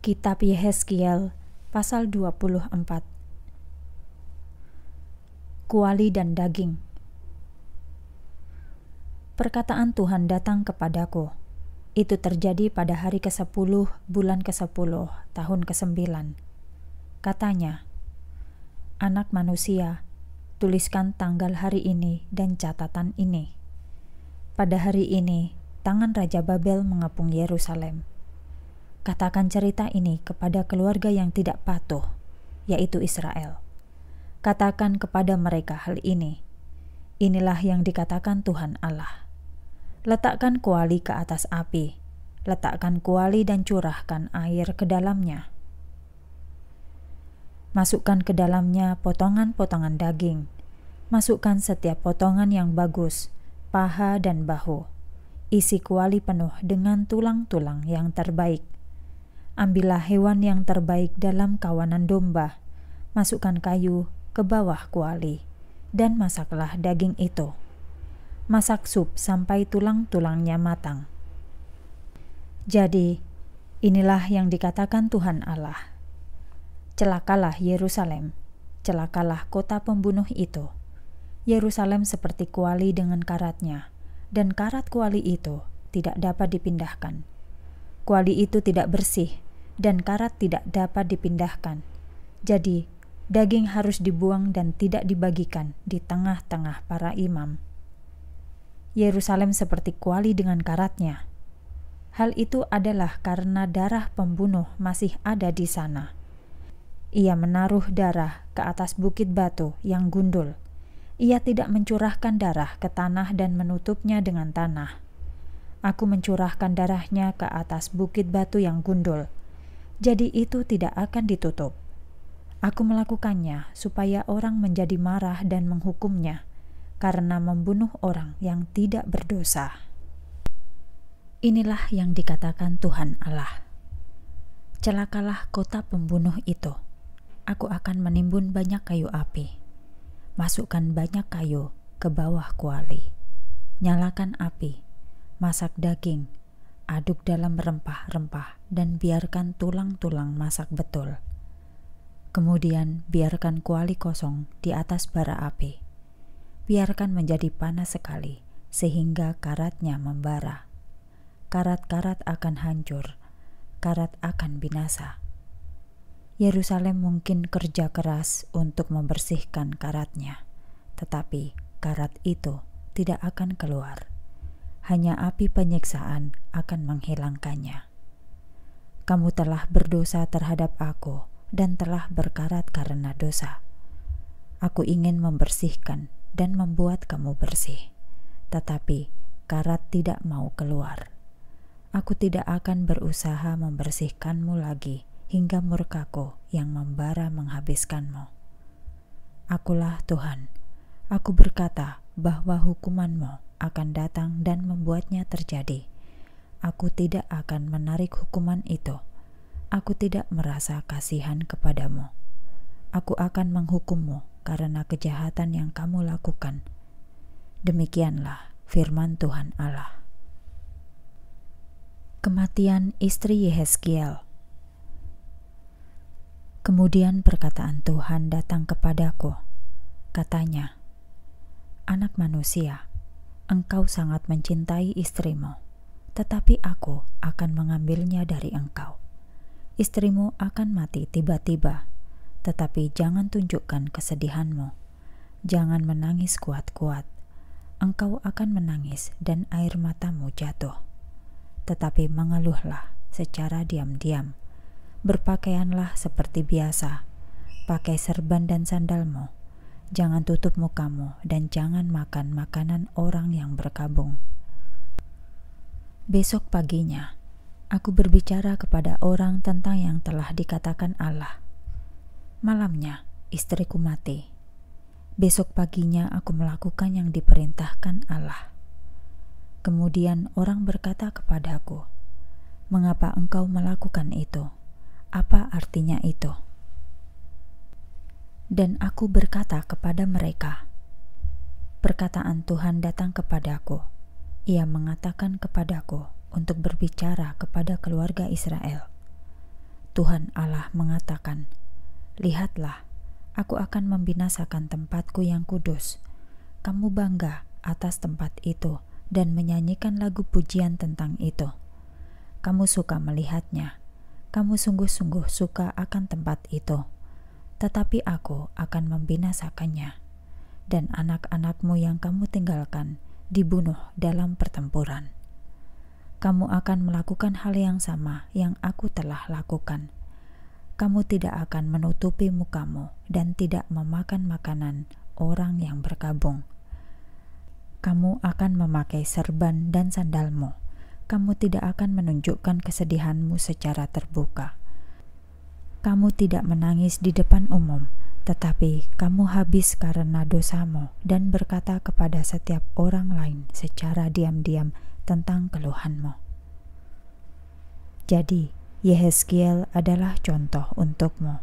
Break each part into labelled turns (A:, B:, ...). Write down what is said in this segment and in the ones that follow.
A: Kitab Yehezkiel pasal 24 Kuali dan daging Perkataan Tuhan datang kepadaku. Itu terjadi pada hari ke-10, bulan ke-10, tahun ke-9. Katanya, Anak manusia, tuliskan tanggal hari ini dan catatan ini. Pada hari ini, tangan Raja Babel mengepung Yerusalem Katakan cerita ini kepada keluarga yang tidak patuh, yaitu Israel. Katakan kepada mereka hal ini. Inilah yang dikatakan Tuhan Allah. Letakkan kuali ke atas api, letakkan kuali dan curahkan air ke dalamnya. Masukkan ke dalamnya potongan-potongan daging. Masukkan setiap potongan yang bagus, paha dan bahu. Isi kuali penuh dengan tulang-tulang yang terbaik Ambillah hewan yang terbaik dalam kawanan domba, masukkan kayu ke bawah kuali, dan masaklah daging itu. Masak sup sampai tulang-tulangnya matang. Jadi, inilah yang dikatakan Tuhan Allah. Celakalah Yerusalem, celakalah kota pembunuh itu. Yerusalem seperti kuali dengan karatnya, dan karat kuali itu tidak dapat dipindahkan. Kuali itu tidak bersih, dan karat tidak dapat dipindahkan. Jadi, daging harus dibuang dan tidak dibagikan di tengah-tengah para imam. Yerusalem seperti kuali dengan karatnya. Hal itu adalah karena darah pembunuh masih ada di sana. Ia menaruh darah ke atas bukit batu yang gundul. Ia tidak mencurahkan darah ke tanah dan menutupnya dengan tanah. Aku mencurahkan darahnya ke atas bukit batu yang gundul, jadi itu tidak akan ditutup. Aku melakukannya supaya orang menjadi marah dan menghukumnya, karena membunuh orang yang tidak berdosa. Inilah yang dikatakan Tuhan Allah. Celakalah kota pembunuh itu. Aku akan menimbun banyak kayu api. Masukkan banyak kayu ke bawah kuali. Nyalakan api, masak daging, aduk dalam rempah-rempah dan biarkan tulang-tulang masak betul. Kemudian biarkan kuali kosong di atas bara api. Biarkan menjadi panas sekali sehingga karatnya membara. Karat-karat akan hancur, karat akan binasa. Yerusalem mungkin kerja keras untuk membersihkan karatnya, tetapi karat itu tidak akan keluar hanya api penyiksaan akan menghilangkannya. Kamu telah berdosa terhadap aku dan telah berkarat karena dosa. Aku ingin membersihkan dan membuat kamu bersih, tetapi karat tidak mau keluar. Aku tidak akan berusaha membersihkanmu lagi hingga murkaku yang membara menghabiskanmu. Akulah Tuhan, aku berkata bahwa hukumanmu akan datang dan membuatnya terjadi. Aku tidak akan menarik hukuman itu. Aku tidak merasa kasihan kepadamu. Aku akan menghukummu karena kejahatan yang kamu lakukan. Demikianlah firman Tuhan Allah. Kematian istri Yehezkiel. Kemudian perkataan Tuhan datang kepadaku. Katanya, "Anak manusia, engkau sangat mencintai istrimu, tetapi aku akan mengambilnya dari engkau. Istrimu akan mati tiba-tiba, tetapi jangan tunjukkan kesedihanmu. Jangan menangis kuat-kuat. Engkau akan menangis dan air matamu jatuh. Tetapi mengeluhlah secara diam-diam. Berpakaianlah seperti biasa. Pakai serban dan sandalmu Jangan tutup mukamu dan jangan makan makanan orang yang berkabung. Besok paginya, aku berbicara kepada orang tentang yang telah dikatakan Allah. Malamnya, istriku mati. Besok paginya, aku melakukan yang diperintahkan Allah. Kemudian orang berkata kepadaku, "Mengapa engkau melakukan itu? Apa artinya itu?" Dan aku berkata kepada mereka, Perkataan Tuhan datang kepadaku. Ia mengatakan kepadaku untuk berbicara kepada keluarga Israel. Tuhan Allah mengatakan, Lihatlah, aku akan membinasakan tempatku yang kudus. Kamu bangga atas tempat itu dan menyanyikan lagu pujian tentang itu. Kamu suka melihatnya. Kamu sungguh-sungguh suka akan tempat itu tetapi aku akan membinasakannya, dan anak-anakmu yang kamu tinggalkan dibunuh dalam pertempuran. Kamu akan melakukan hal yang sama yang aku telah lakukan. Kamu tidak akan menutupi mukamu dan tidak memakan makanan orang yang berkabung. Kamu akan memakai serban dan sandalmu. Kamu tidak akan menunjukkan kesedihanmu secara terbuka kamu tidak menangis di depan umum, tetapi kamu habis karena dosamu dan berkata kepada setiap orang lain secara diam-diam tentang keluhanmu. Jadi, Yehezkiel adalah contoh untukmu.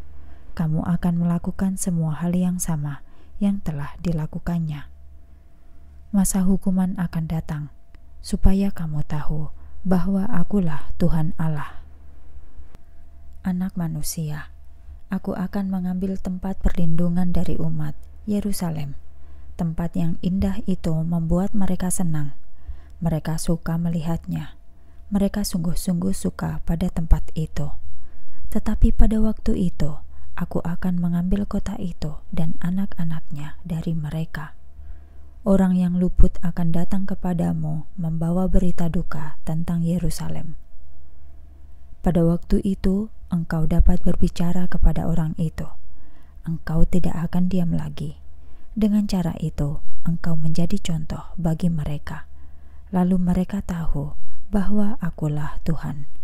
A: Kamu akan melakukan semua hal yang sama yang telah dilakukannya. Masa hukuman akan datang, supaya kamu tahu bahwa akulah Tuhan Allah. Anak manusia, aku akan mengambil tempat perlindungan dari umat, Yerusalem. Tempat yang indah itu membuat mereka senang. Mereka suka melihatnya. Mereka sungguh-sungguh suka pada tempat itu. Tetapi pada waktu itu, aku akan mengambil kota itu dan anak-anaknya dari mereka. Orang yang luput akan datang kepadamu membawa berita duka tentang Yerusalem pada waktu itu, engkau dapat berbicara kepada orang itu. Engkau tidak akan diam lagi. Dengan cara itu, engkau menjadi contoh bagi mereka. Lalu mereka tahu bahwa Akulah Tuhan.